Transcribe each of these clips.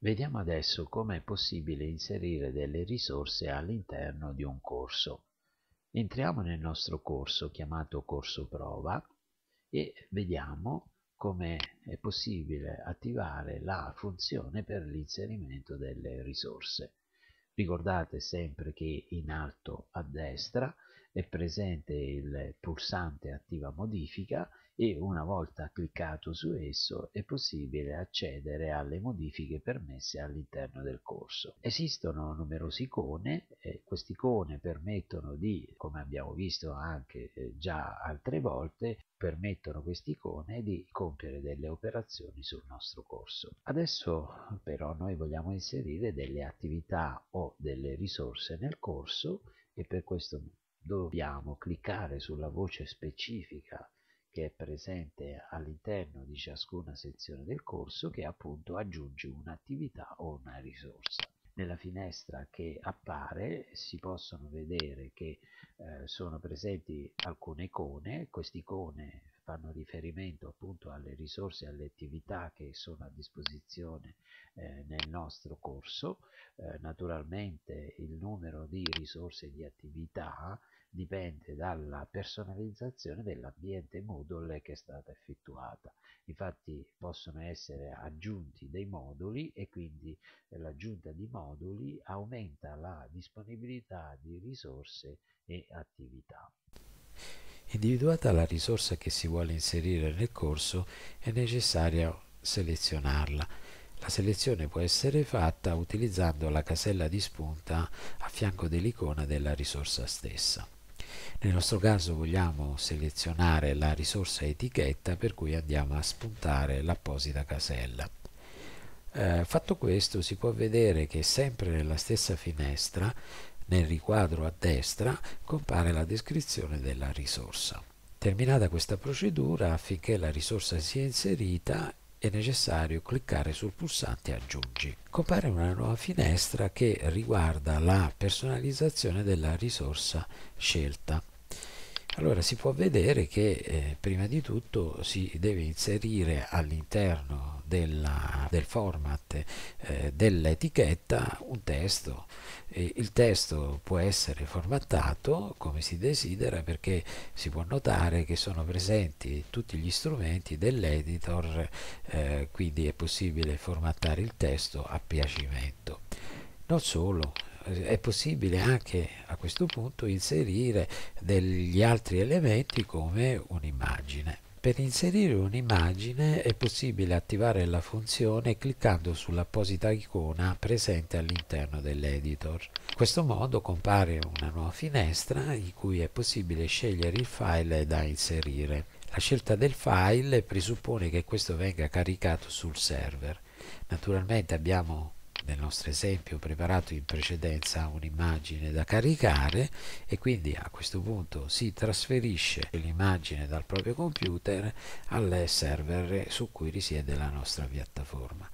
Vediamo adesso come è possibile inserire delle risorse all'interno di un corso. Entriamo nel nostro corso chiamato corso prova e vediamo come è possibile attivare la funzione per l'inserimento delle risorse. Ricordate sempre che in alto a destra è presente il pulsante attiva modifica e una volta cliccato su esso è possibile accedere alle modifiche permesse all'interno del corso. Esistono numerose icone, eh, queste icone permettono di, come abbiamo visto anche eh, già altre volte, permettono queste icone di compiere delle operazioni sul nostro corso. Adesso però noi vogliamo inserire delle attività o delle risorse nel corso e per questo dobbiamo cliccare sulla voce specifica che è presente all'interno di ciascuna sezione del corso che appunto aggiunge un'attività o una risorsa. Nella finestra che appare si possono vedere che eh, sono presenti alcune icone, queste icone fanno riferimento appunto alle risorse e alle attività che sono a disposizione eh, nel nostro corso. Eh, naturalmente il numero di risorse e di attività dipende dalla personalizzazione dell'ambiente Moodle che è stata effettuata. Infatti possono essere aggiunti dei moduli e quindi eh, l'aggiunta di moduli aumenta la disponibilità di risorse e attività. Individuata la risorsa che si vuole inserire nel corso, è necessario selezionarla. La selezione può essere fatta utilizzando la casella di spunta a fianco dell'icona della risorsa stessa. Nel nostro caso vogliamo selezionare la risorsa etichetta per cui andiamo a spuntare l'apposita casella. Eh, fatto questo si può vedere che sempre nella stessa finestra nel riquadro a destra compare la descrizione della risorsa. Terminata questa procedura, affinché la risorsa sia inserita, è necessario cliccare sul pulsante aggiungi. Compare una nuova finestra che riguarda la personalizzazione della risorsa scelta. Allora si può vedere che eh, prima di tutto si deve inserire all'interno della, del format eh, dell'etichetta un testo. E il testo può essere formattato come si desidera perché si può notare che sono presenti tutti gli strumenti dell'editor, eh, quindi è possibile formattare il testo a piacimento. Non solo, eh, è possibile anche a questo punto inserire degli altri elementi come un'immagine. Per inserire un'immagine è possibile attivare la funzione cliccando sull'apposita icona presente all'interno dell'editor. In questo modo compare una nuova finestra in cui è possibile scegliere il file da inserire. La scelta del file presuppone che questo venga caricato sul server. Naturalmente abbiamo nel nostro esempio preparato in precedenza un'immagine da caricare e quindi a questo punto si trasferisce l'immagine dal proprio computer al server su cui risiede la nostra piattaforma.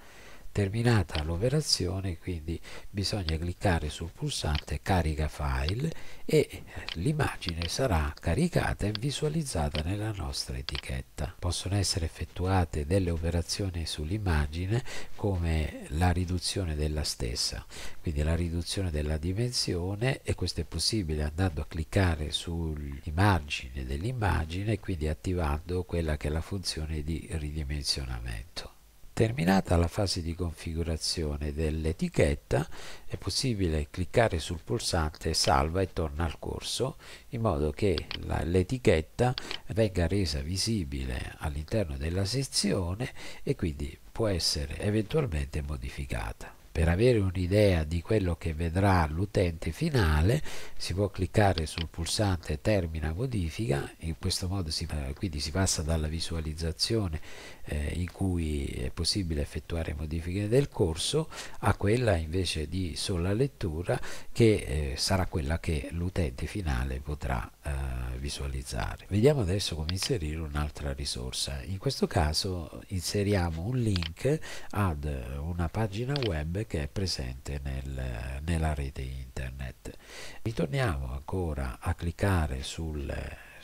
Terminata l'operazione quindi bisogna cliccare sul pulsante carica file e l'immagine sarà caricata e visualizzata nella nostra etichetta. Possono essere effettuate delle operazioni sull'immagine come la riduzione della stessa, quindi la riduzione della dimensione e questo è possibile andando a cliccare sull'immagine dell'immagine e quindi attivando quella che è la funzione di ridimensionamento. Terminata la fase di configurazione dell'etichetta è possibile cliccare sul pulsante salva e torna al corso in modo che l'etichetta venga resa visibile all'interno della sezione e quindi può essere eventualmente modificata. Per avere un'idea di quello che vedrà l'utente finale si può cliccare sul pulsante termina modifica, in questo modo si, quindi si passa dalla visualizzazione eh, in cui è possibile effettuare modifiche del corso a quella invece di sola lettura che eh, sarà quella che l'utente finale potrà eh, visualizzare. Vediamo adesso come inserire un'altra risorsa. In questo caso inseriamo un link ad una pagina web che è presente nel, nella rete internet. Ritorniamo ancora a cliccare sul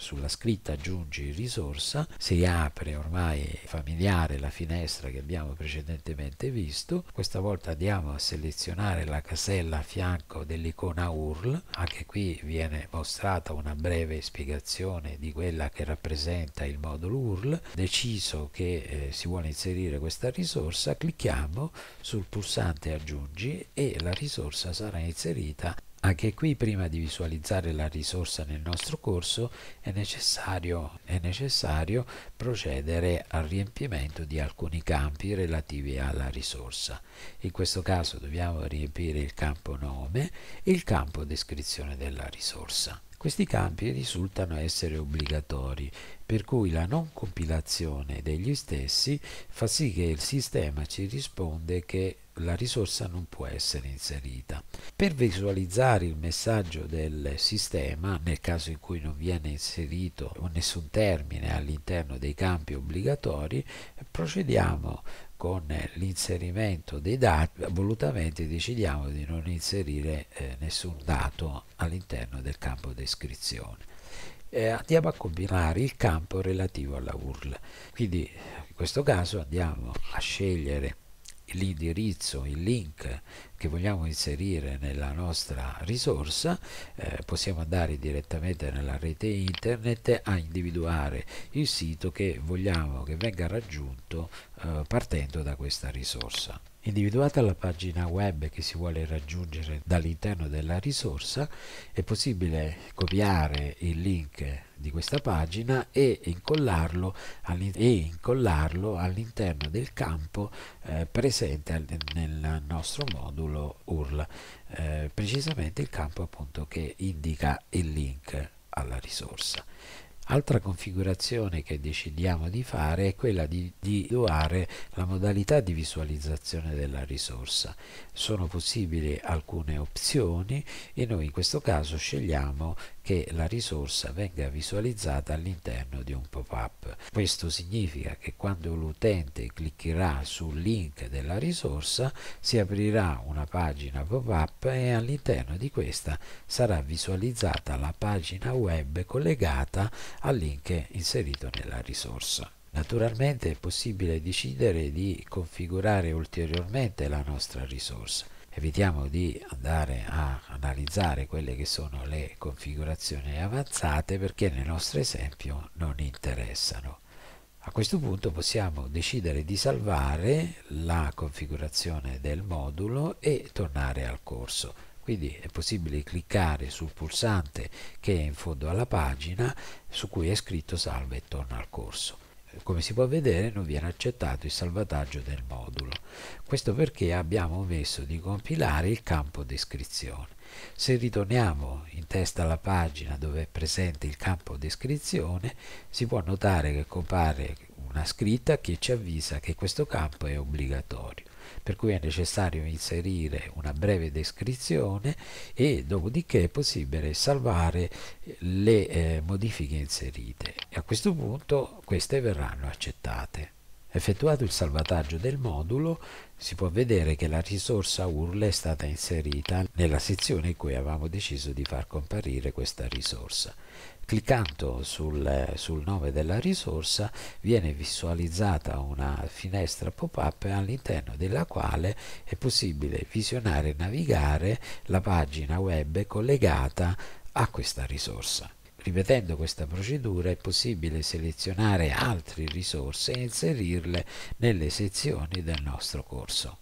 sulla scritta aggiungi risorsa, si apre ormai familiare la finestra che abbiamo precedentemente visto, questa volta andiamo a selezionare la casella a fianco dell'icona URL, anche qui viene mostrata una breve spiegazione di quella che rappresenta il modulo URL, deciso che eh, si vuole inserire questa risorsa, clicchiamo sul pulsante aggiungi e la risorsa sarà inserita anche qui prima di visualizzare la risorsa nel nostro corso è necessario, è necessario, procedere al riempimento di alcuni campi relativi alla risorsa. In questo caso dobbiamo riempire il campo nome e il campo descrizione della risorsa. Questi campi risultano essere obbligatori, per cui la non compilazione degli stessi fa sì che il sistema ci risponde che la risorsa non può essere inserita. Per visualizzare il messaggio del sistema, nel caso in cui non viene inserito nessun termine all'interno dei campi obbligatori, procediamo con l'inserimento dei dati, volutamente decidiamo di non inserire eh, nessun dato all'interno del campo descrizione. Eh, andiamo a combinare il campo relativo alla URL. Quindi in questo caso andiamo a scegliere l'indirizzo, il link che vogliamo inserire nella nostra risorsa, eh, possiamo andare direttamente nella rete internet a individuare il sito che vogliamo che venga raggiunto eh, partendo da questa risorsa. Individuata la pagina web che si vuole raggiungere dall'interno della risorsa, è possibile copiare il link di questa pagina e incollarlo, all'interno del campo eh, presente nel nostro modulo URL, eh, precisamente il campo appunto che indica il link alla risorsa. Altra configurazione che decidiamo di fare è quella di individuare la modalità di visualizzazione della risorsa. Sono possibili alcune opzioni e noi in questo caso scegliamo che la risorsa venga visualizzata all'interno di un pop-up. Questo significa che quando l'utente cliccherà sul link della risorsa si aprirà una pagina pop-up e all'interno di questa sarà visualizzata la pagina web collegata al link inserito nella risorsa. Naturalmente è possibile decidere di configurare ulteriormente la nostra risorsa evitiamo di andare a analizzare quelle che sono le configurazioni avanzate perché nel nostro esempio non interessano. A questo punto possiamo decidere di salvare la configurazione del modulo e tornare al corso. Quindi è possibile cliccare sul pulsante che è in fondo alla pagina su cui è scritto salva e torna al corso. Come si può vedere non viene accettato il salvataggio del modulo. Questo perché abbiamo omesso di compilare il campo descrizione. Se ritorniamo in testa alla pagina dove è presente il campo descrizione, si può notare che compare una scritta che ci avvisa che questo campo è obbligatorio, per cui è necessario inserire una breve descrizione e dopodiché è possibile salvare le eh, modifiche inserite. E a questo punto queste verranno accettate. Effettuato il salvataggio del modulo si può vedere che la risorsa URL è stata inserita nella sezione in cui avevamo deciso di far comparire questa risorsa. Cliccando sul, sul nome della risorsa viene visualizzata una finestra pop-up all'interno della quale è possibile visionare e navigare la pagina web collegata a questa risorsa. Ripetendo questa procedura è possibile selezionare altre risorse e inserirle nelle sezioni del nostro corso.